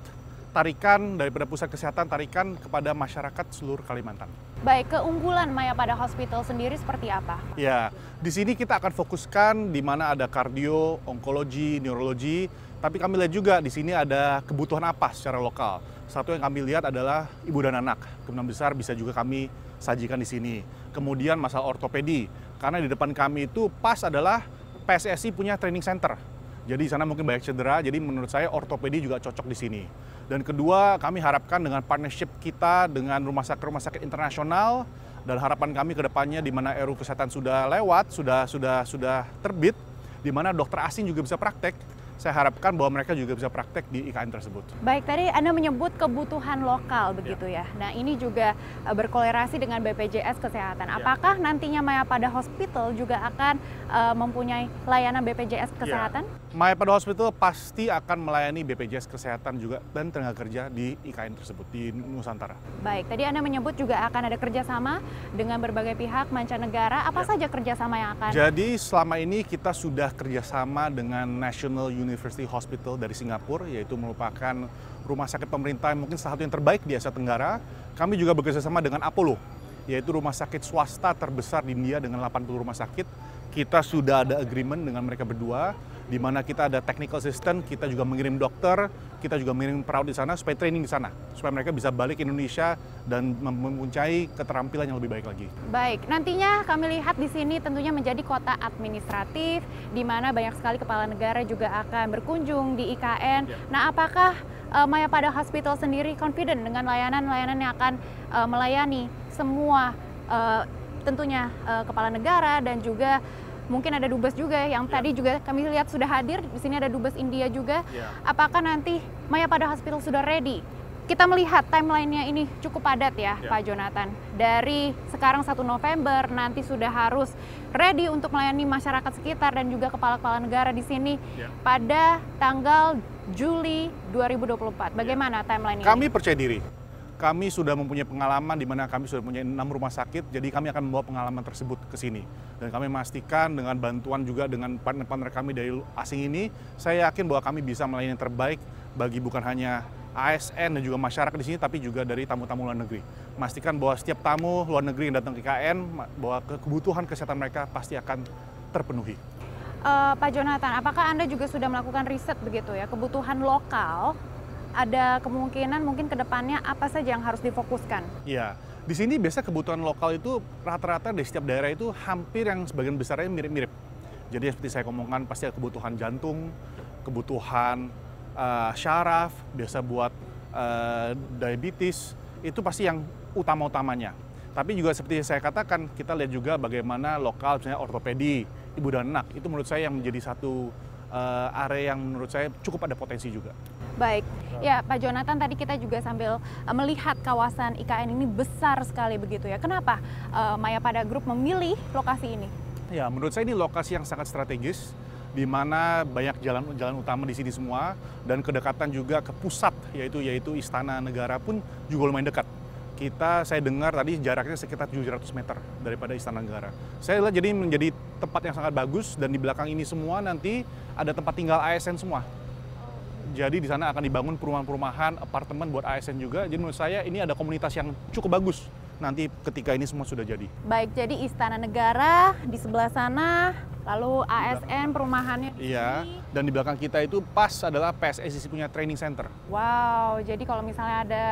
tarikan daripada pusat kesehatan tarikan kepada masyarakat seluruh Kalimantan. Baik, keunggulan Maya pada hospital sendiri seperti apa? Ya, di sini kita akan fokuskan di mana ada kardio, onkologi, neurologi, tapi kami lihat juga di sini ada kebutuhan apa secara lokal. Satu yang kami lihat adalah ibu dan anak. kemudian besar bisa juga kami sajikan di sini. Kemudian masalah ortopedi, karena di depan kami itu pas adalah PSSI punya training center. Jadi di sana mungkin banyak cedera, jadi menurut saya ortopedi juga cocok di sini. Dan kedua, kami harapkan dengan partnership kita dengan rumah sakit-rumah sakit internasional dan harapan kami ke depannya di mana RU kesehatan sudah lewat, sudah sudah sudah terbit, di mana dokter asing juga bisa praktek, saya harapkan bahwa mereka juga bisa praktek di IKN tersebut. Baik, tadi Anda menyebut kebutuhan lokal begitu ya. ya. Nah, ini juga e, berkolerasi dengan BPJS Kesehatan. Iya. Apakah ya. nantinya pada Hospital juga akan uh, mempunyai layanan BPJS iya. Kesehatan? Ya. pada Hospital pasti akan melayani BPJS Kesehatan juga dan tenaga kerja di IKN tersebut, di Nusantara. Baik, tadi Anda menyebut juga akan ada kerjasama dengan berbagai pihak mancanegara. Apa ya. saja kerjasama yang akan? Jadi, selama ini kita sudah kerjasama dengan National University University Hospital dari Singapura, yaitu merupakan rumah sakit pemerintah yang mungkin salah satu yang terbaik di Asia Tenggara. Kami juga bekerja sama dengan Apollo, yaitu rumah sakit swasta terbesar di India dengan 80 rumah sakit kita sudah ada agreement dengan mereka berdua, di mana kita ada technical assistant, kita juga mengirim dokter, kita juga mengirim perawat di sana supaya training di sana, supaya mereka bisa balik ke Indonesia dan mempunyai keterampilan yang lebih baik lagi. Baik, nantinya kami lihat di sini tentunya menjadi kota administratif, di mana banyak sekali kepala negara juga akan berkunjung di IKN. Ya. Nah, apakah uh, pada Hospital sendiri confident dengan layanan-layanan yang akan uh, melayani semua uh, tentunya uh, kepala negara dan juga mungkin ada dubes juga ya, yang yeah. tadi juga kami lihat sudah hadir di sini ada dubes India juga. Yeah. Apakah nanti Maya pada hospital sudah ready? Kita melihat timelinenya ini cukup padat ya, yeah. Pak Jonathan. Dari sekarang 1 November nanti sudah harus ready untuk melayani masyarakat sekitar dan juga kepala-kepala negara di sini yeah. pada tanggal Juli 2024. Iya. Bagaimana yeah. timeline ini? Kami percaya diri kami sudah mempunyai pengalaman di mana kami sudah punya enam rumah sakit, jadi kami akan membawa pengalaman tersebut ke sini. Dan kami memastikan dengan bantuan juga dengan partner-partner kami dari asing ini, saya yakin bahwa kami bisa melayani yang terbaik bagi bukan hanya ASN dan juga masyarakat di sini, tapi juga dari tamu-tamu luar negeri. Memastikan bahwa setiap tamu luar negeri yang datang ke KN, bahwa kebutuhan kesehatan mereka pasti akan terpenuhi. Uh, Pak Jonathan, apakah Anda juga sudah melakukan riset begitu ya, kebutuhan lokal ada kemungkinan mungkin ke depannya apa saja yang harus difokuskan? Iya, di sini biasa kebutuhan lokal itu rata-rata di setiap daerah itu hampir yang sebagian besarnya mirip-mirip. Jadi seperti saya ngomongkan pasti ada kebutuhan jantung, kebutuhan uh, syaraf, biasa buat uh, diabetes, itu pasti yang utama-utamanya. Tapi juga seperti saya katakan, kita lihat juga bagaimana lokal, misalnya ortopedi, ibu dan anak, itu menurut saya yang menjadi satu uh, area yang menurut saya cukup ada potensi juga. Baik. Ya, Pak Jonathan tadi kita juga sambil eh, melihat kawasan IKN ini besar sekali begitu ya. Kenapa uh, Maya Pada Group memilih lokasi ini? Ya, menurut saya ini lokasi yang sangat strategis di mana banyak jalan-jalan utama di sini semua dan kedekatan juga ke pusat yaitu yaitu istana negara pun juga lumayan dekat. Kita saya dengar tadi jaraknya sekitar 700 meter daripada istana negara. Saya lihat jadi menjadi tempat yang sangat bagus dan di belakang ini semua nanti ada tempat tinggal ASN semua jadi di sana akan dibangun perumahan-perumahan, apartemen buat ASN juga. Jadi menurut saya ini ada komunitas yang cukup bagus nanti ketika ini semua sudah jadi. Baik, jadi Istana Negara di sebelah sana, lalu ASN perumahannya. Iya, ini. dan di belakang kita itu pas adalah PSSI punya training center. Wow, jadi kalau misalnya ada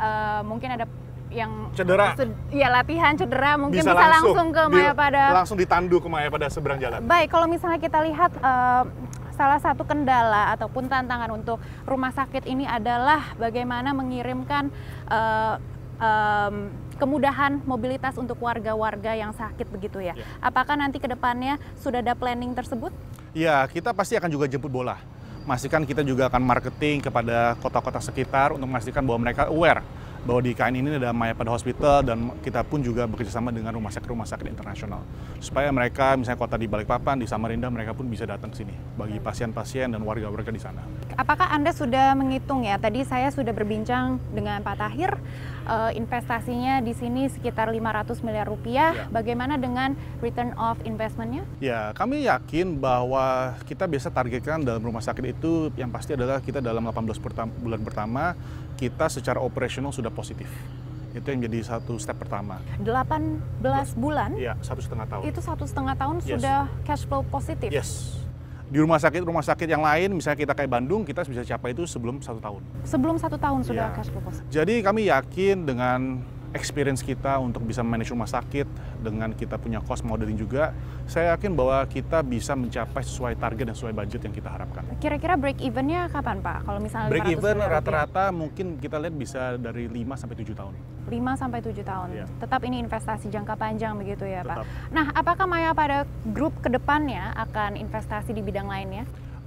uh, mungkin ada yang cedera. Ya latihan cedera mungkin bisa, bisa langsung, langsung ke pada Langsung ditandu ke maya pada seberang jalan. Baik, kalau misalnya kita lihat uh, salah satu kendala ataupun tantangan untuk rumah sakit ini adalah bagaimana mengirimkan uh, um, kemudahan mobilitas untuk warga-warga yang sakit begitu ya. ya. Apakah nanti ke depannya sudah ada planning tersebut? Ya, kita pasti akan juga jemput bola. masihkan kita juga akan marketing kepada kota-kota sekitar untuk memastikan bahwa mereka aware bahwa di IKN ini ada Maya pada Hospital dan kita pun juga bekerjasama dengan rumah sakit rumah sakit internasional supaya mereka misalnya kota di Balikpapan di Samarinda mereka pun bisa datang ke sini bagi pasien-pasien dan warga-warga di sana apakah Anda sudah menghitung ya? Tadi saya sudah berbincang dengan Pak Tahir, eh, investasinya di sini sekitar 500 miliar rupiah. Ya. Bagaimana dengan return of investmentnya? Ya, kami yakin bahwa kita bisa targetkan dalam rumah sakit itu yang pasti adalah kita dalam 18 belas bulan pertama kita secara operasional sudah positif. Itu yang jadi satu step pertama. 18 bulan? Iya, satu setengah tahun. Itu satu setengah tahun yes. sudah cash flow positif? Yes di rumah sakit rumah sakit yang lain misalnya kita kayak Bandung kita bisa capai itu sebelum satu tahun sebelum satu tahun sudah ya. cash positif? jadi kami yakin dengan experience kita untuk bisa manage rumah sakit dengan kita punya cost modeling juga, saya yakin bahwa kita bisa mencapai sesuai target dan sesuai budget yang kita harapkan. Kira-kira break evennya kapan Pak? Kalau misalnya break even rata-rata mungkin kita lihat bisa dari 5 sampai tujuh tahun. 5 sampai tujuh tahun. Yeah. Tetap ini investasi jangka panjang begitu ya Tetap. Pak. Nah, apakah Maya pada grup kedepannya akan investasi di bidang lainnya?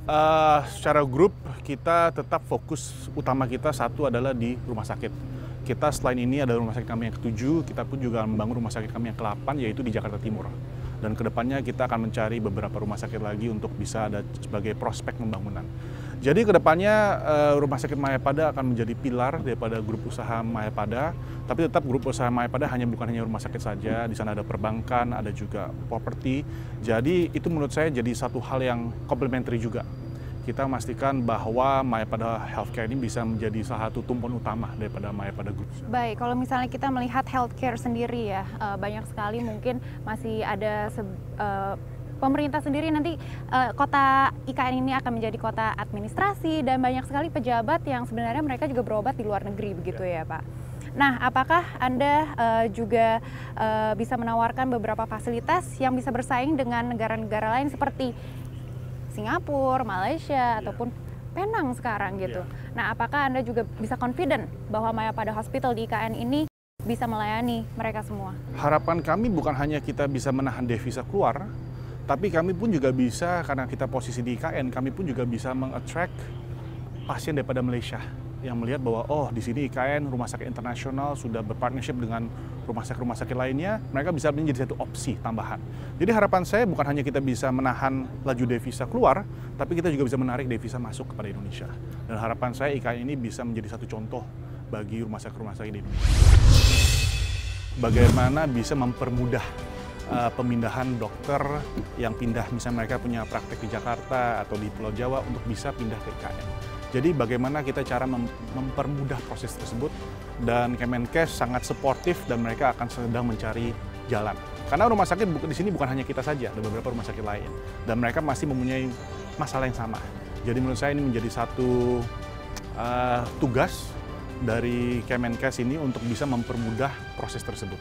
Uh, secara grup kita tetap fokus utama kita satu adalah di rumah sakit kita selain ini ada rumah sakit kami yang ketujuh, kita pun juga membangun rumah sakit kami yang ke-8 yaitu di Jakarta Timur. Dan kedepannya kita akan mencari beberapa rumah sakit lagi untuk bisa ada sebagai prospek pembangunan. Jadi kedepannya eh, rumah sakit Mayapada akan menjadi pilar daripada grup usaha Mayapada, tapi tetap grup usaha Mayapada hanya bukan hanya rumah sakit saja, di sana ada perbankan, ada juga properti. Jadi itu menurut saya jadi satu hal yang komplementer juga kita memastikan bahwa Maya pada Healthcare ini bisa menjadi salah satu tumpuan utama daripada Maya pada Group. Baik, kalau misalnya kita melihat healthcare sendiri ya, eh, banyak sekali mungkin masih ada eh, pemerintah sendiri nanti eh, kota IKN ini akan menjadi kota administrasi dan banyak sekali pejabat yang sebenarnya mereka juga berobat di luar negeri begitu ya, ya Pak. Nah, apakah Anda uh, juga uh, bisa menawarkan beberapa fasilitas yang bisa bersaing dengan negara-negara lain seperti Singapura, Malaysia yeah. ataupun Penang sekarang gitu. Yeah. Nah, apakah Anda juga bisa confident bahwa Maya pada Hospital di IKN ini bisa melayani mereka semua? Harapan kami bukan hanya kita bisa menahan devisa keluar, tapi kami pun juga bisa karena kita posisi di IKN, kami pun juga bisa mengattract pasien daripada Malaysia yang melihat bahwa oh di sini IKN rumah sakit internasional sudah berpartnership dengan rumah sakit rumah sakit lainnya, mereka bisa menjadi satu opsi tambahan. Jadi harapan saya bukan hanya kita bisa menahan laju devisa keluar, tapi kita juga bisa menarik devisa masuk kepada Indonesia. Dan harapan saya IKN ini bisa menjadi satu contoh bagi rumah sakit rumah sakit di Bagaimana bisa mempermudah uh, pemindahan dokter yang pindah misalnya mereka punya praktek di Jakarta atau di Pulau Jawa untuk bisa pindah ke IKN. Jadi bagaimana kita cara mem mempermudah proses tersebut dan Kemenkes sangat suportif dan mereka akan sedang mencari jalan. Karena rumah sakit di sini bukan hanya kita saja, ada beberapa rumah sakit lain dan mereka masih mempunyai masalah yang sama. Jadi menurut saya ini menjadi satu uh, tugas dari Kemenkes ini untuk bisa mempermudah proses tersebut.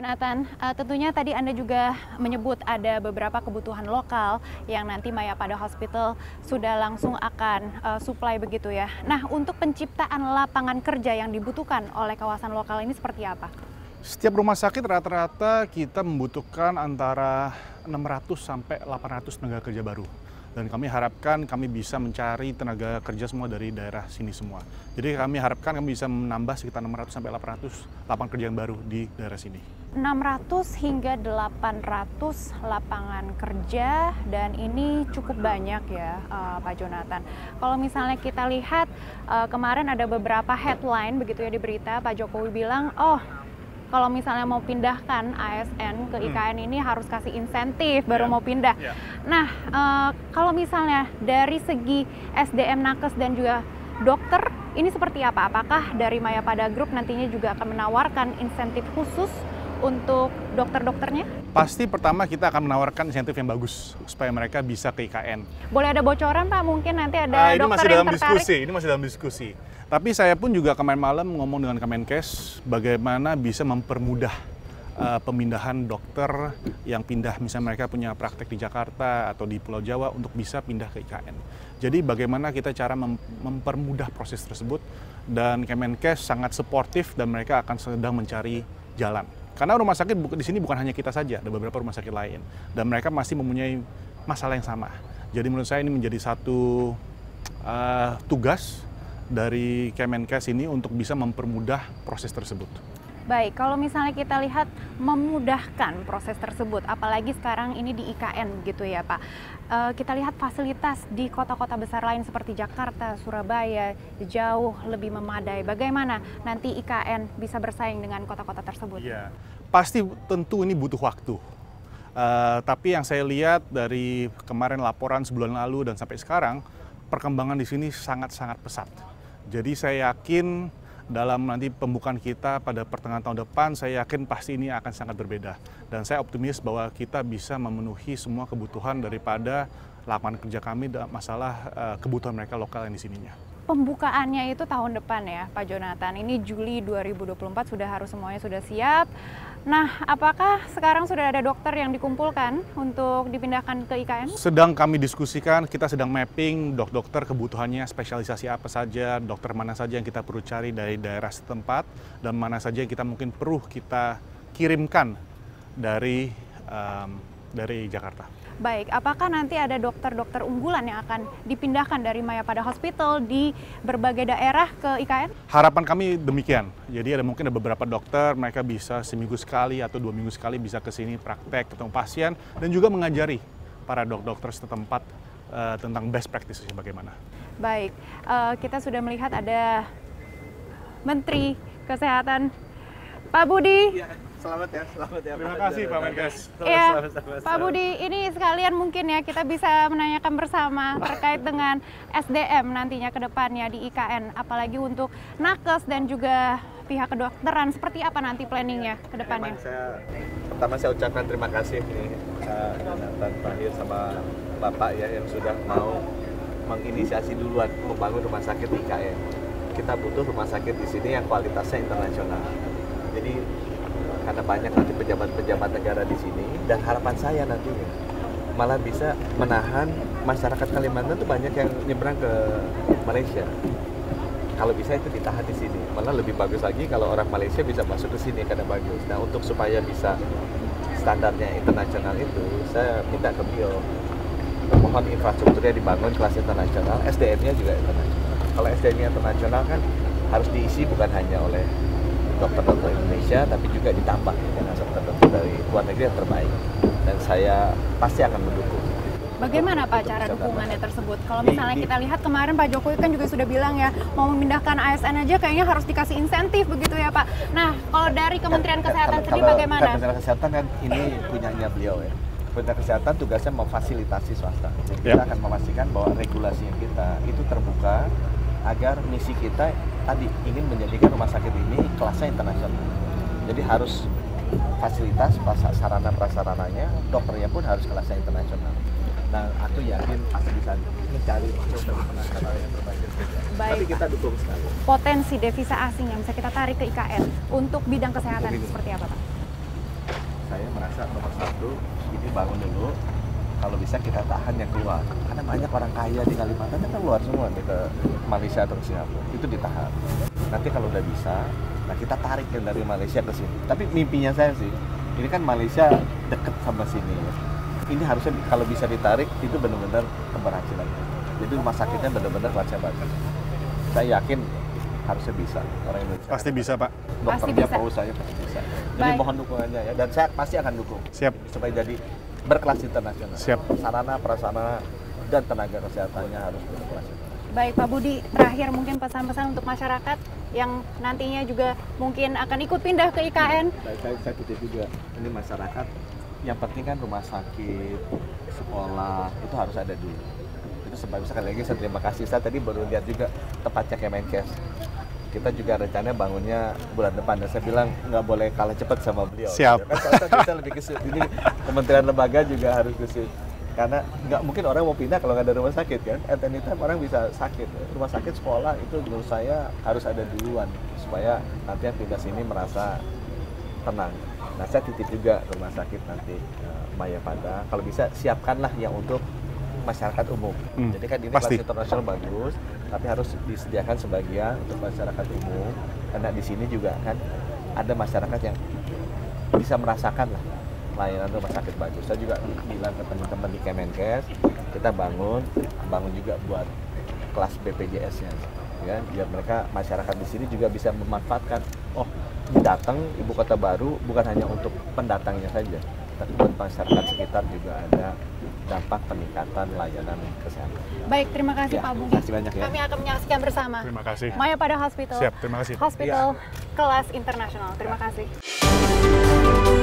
Jonathan, uh, tentunya tadi Anda juga menyebut ada beberapa kebutuhan lokal yang nanti Maya pada hospital sudah langsung akan uh, supply begitu ya. Nah, untuk penciptaan lapangan kerja yang dibutuhkan oleh kawasan lokal ini seperti apa? Setiap rumah sakit rata-rata kita membutuhkan antara 600 sampai 800 tenaga kerja baru dan kami harapkan kami bisa mencari tenaga kerja semua dari daerah sini semua. Jadi kami harapkan kami bisa menambah sekitar 600 sampai 800 lapangan kerja yang baru di daerah sini. 600 hingga 800 lapangan kerja dan ini cukup banyak ya uh, Pak Jonathan. Kalau misalnya kita lihat uh, kemarin ada beberapa headline begitu ya di berita Pak Jokowi bilang, "Oh, kalau misalnya mau pindahkan ASN ke IKN hmm. ini harus kasih insentif baru yeah. mau pindah. Yeah. Nah, uh, kalau misalnya dari segi SDM nakes dan juga dokter ini seperti apa? Apakah dari Maya pada Group nantinya juga akan menawarkan insentif khusus untuk dokter-dokternya? pasti pertama kita akan menawarkan insentif yang bagus supaya mereka bisa ke IKN. Boleh ada bocoran Pak, mungkin nanti ada ah, ini dokter masih dalam yang diskusi, ini masih dalam diskusi. Tapi saya pun juga kemarin malam ngomong dengan Kemenkes bagaimana bisa mempermudah uh, pemindahan dokter yang pindah misalnya mereka punya praktek di Jakarta atau di Pulau Jawa untuk bisa pindah ke IKN. Jadi bagaimana kita cara mem mempermudah proses tersebut dan Kemenkes sangat suportif dan mereka akan sedang mencari jalan. Karena rumah sakit di sini bukan hanya kita saja, ada beberapa rumah sakit lain dan mereka masih mempunyai masalah yang sama. Jadi menurut saya ini menjadi satu uh, tugas dari Kemenkes ini untuk bisa mempermudah proses tersebut. Baik, kalau misalnya kita lihat memudahkan proses tersebut, apalagi sekarang ini di IKN gitu ya Pak uh, kita lihat fasilitas di kota-kota besar lain seperti Jakarta, Surabaya jauh lebih memadai. Bagaimana nanti IKN bisa bersaing dengan kota-kota tersebut? Ya, pasti tentu ini butuh waktu. Uh, tapi yang saya lihat dari kemarin laporan sebulan lalu dan sampai sekarang, perkembangan di sini sangat-sangat pesat. Jadi saya yakin dalam nanti pembukaan kita pada pertengahan tahun depan, saya yakin pasti ini akan sangat berbeda. Dan saya optimis bahwa kita bisa memenuhi semua kebutuhan daripada lapangan kerja kami masalah eh, kebutuhan mereka lokal yang di sininya pembukaannya itu tahun depan ya Pak Jonathan. Ini Juli 2024 sudah harus semuanya sudah siap. Nah, apakah sekarang sudah ada dokter yang dikumpulkan untuk dipindahkan ke IKN? Sedang kami diskusikan, kita sedang mapping dok-dokter kebutuhannya spesialisasi apa saja, dokter mana saja yang kita perlu cari dari daerah setempat, dan mana saja yang kita mungkin perlu kita kirimkan dari um, dari Jakarta. Baik, apakah nanti ada dokter-dokter unggulan yang akan dipindahkan dari Maya pada Hospital di berbagai daerah ke IKN? Harapan kami demikian. Jadi ada mungkin ada beberapa dokter, mereka bisa seminggu sekali atau dua minggu sekali bisa ke sini praktek, ketemu pasien, dan juga mengajari para dok-dokter setempat uh, tentang best practices bagaimana. Baik, uh, kita sudah melihat ada Menteri Kesehatan Pak Budi. Ya. Selamat ya, selamat ya. Terima kasih Pak Menkes. Iya, Pak Budi, ini sekalian mungkin ya kita bisa menanyakan bersama terkait dengan SDM nantinya ke depannya di IKN, apalagi untuk nakes dan juga pihak kedokteran. Seperti apa nanti planningnya ke depannya? pertama saya ucapkan terima kasih nih eh, Pak Tahir sama Bapak ya yang sudah mau menginisiasi duluan membangun rumah sakit IKN. Kita butuh rumah sakit di sini yang kualitasnya internasional. Jadi ada banyak nanti pejabat-pejabat negara di sini dan harapan saya nantinya malah bisa menahan masyarakat Kalimantan itu banyak yang nyebrang ke Malaysia. Kalau bisa itu ditahan di sini. Malah lebih bagus lagi kalau orang Malaysia bisa masuk ke sini karena bagus. Nah untuk supaya bisa standarnya internasional itu, saya minta ke beliau mohon infrastrukturnya dibangun kelas internasional, SDM-nya juga internasional. Kalau SDM-nya internasional kan harus diisi bukan hanya oleh dokter-dokter Indonesia tapi juga ditambah dengan ya, dokter-dokter dari luar negeri yang terbaik dan saya pasti akan mendukung Bagaimana Pak cara dukungannya tersebut? Kalau misalnya kita lihat kemarin Pak Jokowi kan juga sudah bilang ya mau memindahkan ASN aja kayaknya harus dikasih insentif begitu ya Pak. Nah kalau dari kan, Kementerian kan, Kesehatan sendiri kan bagaimana? Kementerian Kesehatan kan ini punyanya beliau ya. Kementerian Kesehatan tugasnya memfasilitasi swasta. Jadi ya. kita akan memastikan bahwa regulasinya kita itu terbuka agar misi kita tadi ingin menjadikan rumah sakit ini kelasnya internasional. Jadi harus fasilitas, sarana prasarananya, dokternya pun harus kelasnya internasional. Nah, aku yakin pasti bisa mencari internasional yang terbaik. Tapi kita dukung sekali. Potensi devisa asing yang bisa kita tarik ke IKN untuk bidang kesehatan untuk seperti apa, Pak? Saya merasa nomor satu ini bangun dulu kalau bisa kita tahan yang keluar karena banyak orang kaya di Kalimantan kan keluar semua nih ke Malaysia atau ke Singapura itu ditahan nanti kalau udah bisa nah kita tarik yang dari Malaysia ke sini tapi mimpinya saya sih ini kan Malaysia deket sama sini ini harusnya kalau bisa ditarik itu benar-benar keberhasilan jadi rumah sakitnya benar-benar kelasnya bagus saya yakin harusnya bisa orang Indonesia pasti bisa pak dokternya pasti bisa. pasti bisa jadi Bye. mohon dukungannya ya dan saya pasti akan dukung siap supaya jadi berkelas internasional. Siap. Sarana, prasarana, dan tenaga kesehatannya harus berkelas Baik Pak Budi, terakhir mungkin pesan-pesan untuk masyarakat yang nantinya juga mungkin akan ikut pindah ke IKN. Baik, saya, saya titip juga, ini masyarakat yang penting kan rumah sakit, sekolah itu harus ada dulu. Itu sebab sekali lagi saya terima kasih. Saya tadi baru lihat juga tempatnya Kemenkes kita juga rencananya bangunnya bulan depan dan saya bilang nggak boleh kalah cepat sama beliau siap gitu. kan kita lebih ini Ini kementerian lembaga juga harus kesut karena nggak mungkin orang mau pindah kalau nggak ada rumah sakit kan at any time orang bisa sakit rumah sakit sekolah itu menurut saya harus ada duluan supaya nanti yang pindah sini merasa tenang nah saya titip juga rumah sakit nanti uh, Maya Pada kalau bisa siapkanlah yang untuk masyarakat umum. Hmm. Jadi kan ini Pasti. kelas internasional bagus, tapi harus disediakan sebagian untuk masyarakat umum. Karena di sini juga kan ada masyarakat yang bisa merasakan lah layanan rumah sakit bagus. Saya juga bilang ke teman-teman di Kemenkes, kita bangun, bangun juga buat kelas BPJS-nya, ya, biar mereka masyarakat di sini juga bisa memanfaatkan. Oh, datang ibu kota baru bukan hanya untuk pendatangnya saja, tersebut masyarakat sekitar juga ada dampak peningkatan layanan kesehatan. Baik, terima kasih ya, Pak Bung. Terima kasih banyak ya. Kami akan menyaksikan bersama. Terima kasih. Maya pada Hospital. Siap, terima kasih. Hospital ya. kelas internasional. Terima ya. kasih.